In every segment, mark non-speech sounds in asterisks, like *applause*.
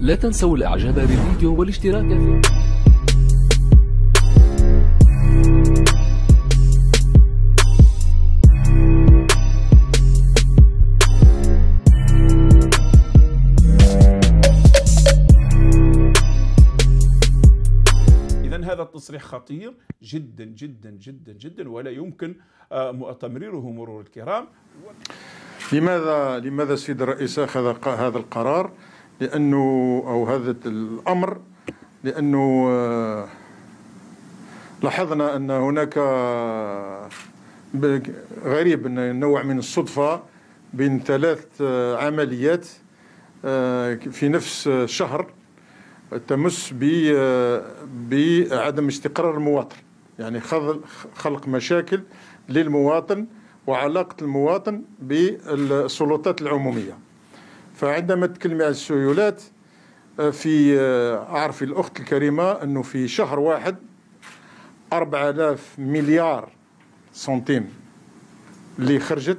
لا تنسوا الاعجاب بالفيديو والاشتراك في هذا التصريح خطير جدا جدا جدا جدا ولا يمكن آه، تمريره مرور الكرام لماذا لماذا السيد الرئيس اخذ هذا القرار؟ لانه او هذا الامر لانه آه، لاحظنا ان هناك آه، غريب نوع من الصدفه بين ثلاث آه، عمليات في نفس الشهر تمس بعدم استقرار المواطن يعني خلق مشاكل للمواطن وعلاقه المواطن بالسلطات العموميه فعندما تكلمي على السيولات آه، في أعرفي آه، الأخت الكريمة أنه في شهر واحد 4000 مليار سنتيم اللي خرجت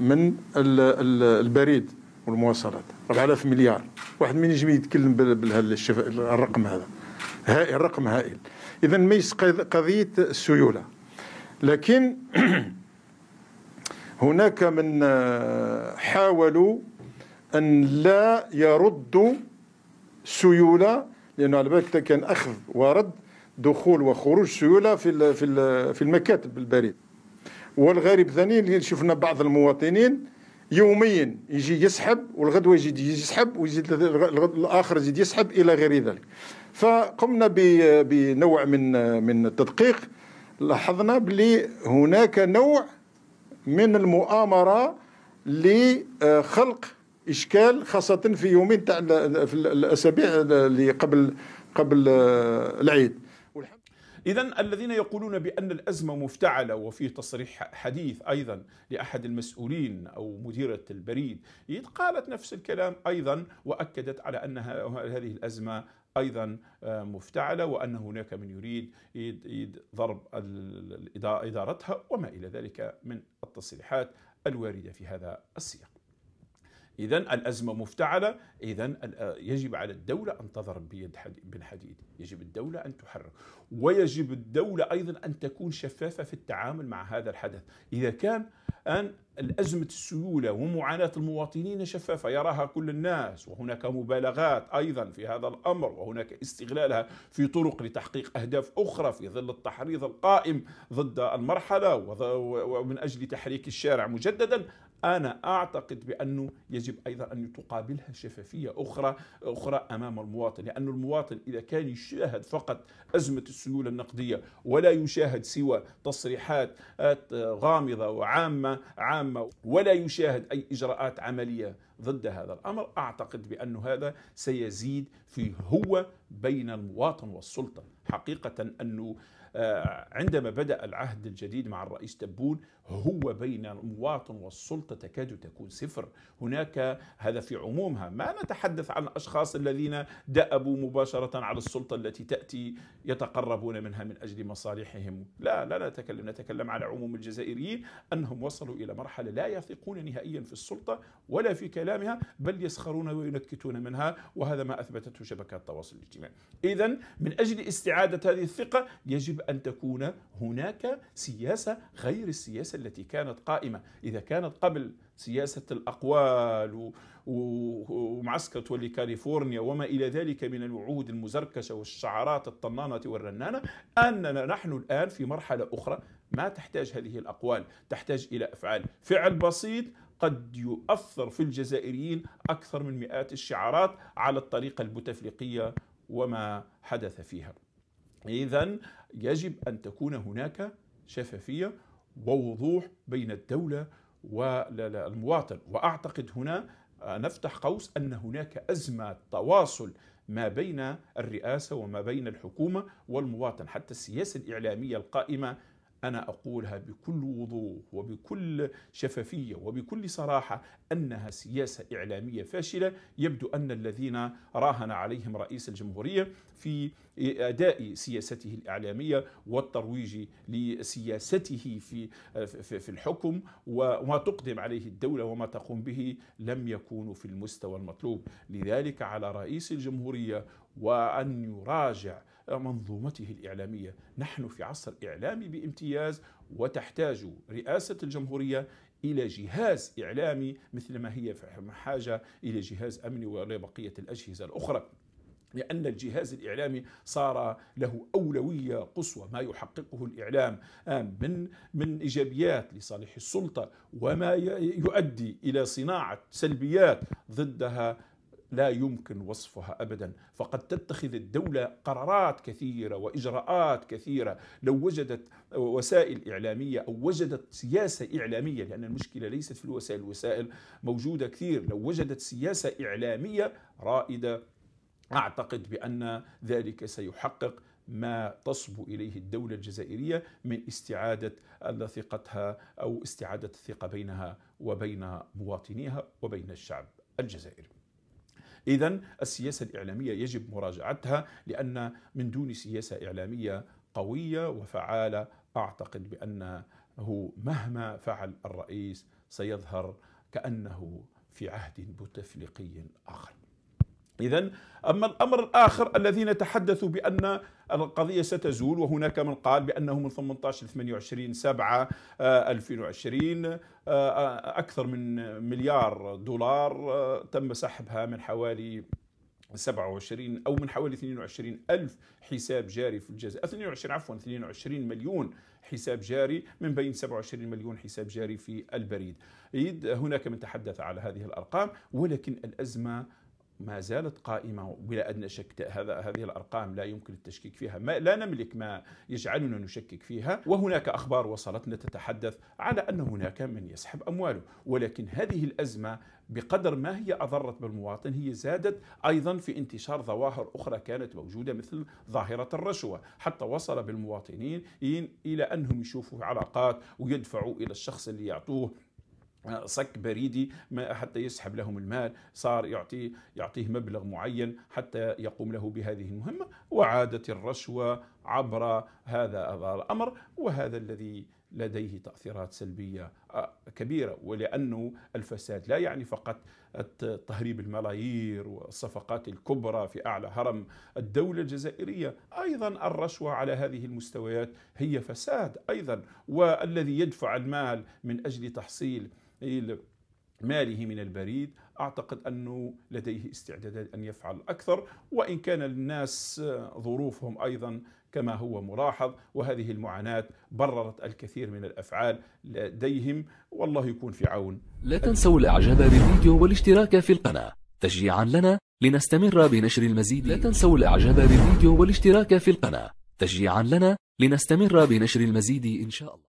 من البريد والمواصلات 4000 مليار واحد من يجي يتكلم بالرقم هذا هائل رقم هائل اذا ميس قضيه السيوله لكن *clears throat* هناك من آه، حاولوا أن لا يردوا سيولة لأنه على بالك كان أخذ ورد دخول وخروج سيولة في في في المكاتب البريد والغريب ثاني اللي شفنا بعض المواطنين يوميا يجي يسحب والغدوة يجي يسحب ويزيد الآخر يزيد يسحب إلى غير ذلك فقمنا بنوع من من التدقيق لاحظنا بلي هناك نوع من المؤامرة لخلق اشكال خاصه في يومين تاع في الاسابيع اللي قبل قبل آه، العيد إذا الذين يقولون بأن الأزمة مفتعلة وفي تصريح حديث أيضا لأحد المسؤولين أو مديرة البريد قالت نفس الكلام أيضا وأكدت على أن هذه الأزمة ايضا آه، مفتعله وان هناك من يريد ضرب ادارتها وما الى ذلك من التصريحات الوارده في هذا السياق. إذا الأزمة مفتعلة إذا آه، يجب على الدولة أن تضرب بيد بالحديد يجب الدولة أن تحرك ويجب الدولة أيضا أن تكون شفافة في التعامل مع هذا الحدث إذا كان أن الأزمة السيولة ومعاناة المواطنين شفافة يراها كل الناس وهناك مبالغات أيضا في هذا الأمر وهناك استغلالها في طرق لتحقيق أهداف أخرى في ظل التحريض القائم ضد المرحلة ومن أجل تحريك الشارع مجددا أنا أعتقد بأنه يجب أيضا أن تقابلها شفافية أخرى أخرى أمام المواطن لأن المواطن إذا كان يشاهد فقط أزمة السيولة النقدية ولا يشاهد سوى تصريحات آه، غامضة وعامة عامة ولا يشاهد أي إجراءات عملية ضد هذا الأمر أعتقد بأن هذا سيزيد في هو بين المواطن والسلطة حقيقة أنه آه، عندما بدأ العهد الجديد مع الرئيس تبون هو بين المواطن والسلطة تكاد تكون صفر هناك هذا في عمومها ما نتحدث عن الأشخاص الذين دأبوا مباشرة على السلطة التي تأتي يتقربون منها من أجل مصالحهم لا لا نتكلم نتكلم على عموم الجزائريين أنهم وصلوا إلى مرحلة لا يثقون نهائيا في السلطة ولا في كلام كلامها بل يسخرون وينكتون منها وهذا ما أثبتته شبكات التواصل الاجتماعي إذا من أجل استعادة هذه الثقة يجب أن تكون هناك سياسة غير السياسة التي كانت قائمة إذا كانت قبل سياسة الأقوال ومعسكر تولي كاليفورنيا وما إلى ذلك من الوعود المزركشة والشعارات الطنانة والرنانة أننا نحن الآن في مرحلة أخرى ما تحتاج هذه الأقوال تحتاج إلى أفعال فعل بسيط قد يؤثر في الجزائريين أكثر من مئات الشعارات على الطريقة البوتفليقية وما حدث فيها إذا يجب أن تكون هناك شفافية ووضوح بين الدولة والمواطن وأعتقد هنا نفتح قوس أن هناك أزمة تواصل ما بين الرئاسة وما بين الحكومة والمواطن حتى السياسة الإعلامية القائمة أنا أقولها بكل وضوح وبكل شفافية وبكل صراحة أنها سياسة إعلامية فاشلة يبدو أن الذين راهن عليهم رئيس الجمهورية في أداء سياسته الإعلامية والترويج لسياسته في في الحكم وما تقدم عليه الدولة وما تقوم به لم يكونوا في المستوى المطلوب لذلك على رئيس الجمهورية وأن يراجع منظومته الإعلامية نحن في عصر إعلامي بامتياز وتحتاج رئاسة الجمهورية إلى جهاز إعلامي مثل ما هي حاجة إلى جهاز أمني وبقية الأجهزة الأخرى لأن الجهاز الإعلامي صار له أولوية قصوى ما يحققه الإعلام آه، من من إيجابيات لصالح السلطة وما يؤدي إلى صناعة سلبيات ضدها لا يمكن وصفها ابدا فقد تتخذ الدوله قرارات كثيره واجراءات كثيره لو وجدت وسائل اعلاميه او وجدت سياسه اعلاميه لان المشكله ليست في الوسائل الوسائل موجوده كثير لو وجدت سياسه اعلاميه رائده اعتقد بان ذلك سيحقق ما تصبو اليه الدوله الجزائريه من استعاده ثقتها او استعاده الثقه بينها وبين مواطنيها وبين الشعب الجزائري إذا السياسة الإعلامية يجب مراجعتها لأن من دون سياسة إعلامية قوية وفعالة أعتقد بأنه مهما فعل الرئيس سيظهر كأنه في عهد بوتفليقي آخر إذا أما الأمر الآخر الذين تحدثوا بأن القضية ستزول وهناك من قال بأنه من 18 ل 28 7 2020 أكثر من مليار دولار آه، تم سحبها من حوالي 27 أو من حوالي 22 ألف حساب جاري في الجزائر 22 عفوا 22 مليون حساب جاري من بين 27 مليون حساب جاري في البريد هناك من تحدث على هذه الأرقام ولكن الأزمة ما زالت قائمة بلا أدنى شك هذا هذه الأرقام لا يمكن التشكيك فيها ما لا نملك ما يجعلنا نشكك فيها وهناك أخبار وصلتنا تتحدث على أن هناك من يسحب أمواله ولكن هذه الأزمة بقدر ما هي أضرت بالمواطن هي زادت أيضا في انتشار ظواهر أخرى كانت موجودة مثل ظاهرة الرشوة حتى وصل بالمواطنين إلى أنهم يشوفوا علاقات ويدفعوا إلى الشخص اللي يعطوه صك بريدي ما حتى يسحب لهم المال صار يعطيه يعطيه مبلغ معين حتى يقوم له بهذه المهمه وعادت الرشوه عبر هذا الأمر وهذا الذي لديه تأثيرات سلبية آه، كبيرة ولأنه الفساد لا يعني فقط تهريب الملايير والصفقات الكبرى في أعلى هرم الدولة الجزائرية أيضا الرشوة على هذه المستويات هي فساد أيضا والذي يدفع المال من أجل تحصيل ماله من البريد أعتقد أنه لديه استعدادات أن يفعل أكثر وإن كان الناس ظروفهم أيضا كما هو ملاحظ وهذه المعاناة بررت الكثير من الأفعال لديهم والله يكون في عون لا تنسوا الإعجاب بالفيديو والاشتراك في القناة تشجيعا لنا لنستمر بنشر المزيد لا تنسوا الإعجاب بالفيديو والاشتراك في القناة تشجيعا لنا لنستمر بنشر المزيد إن شاء الله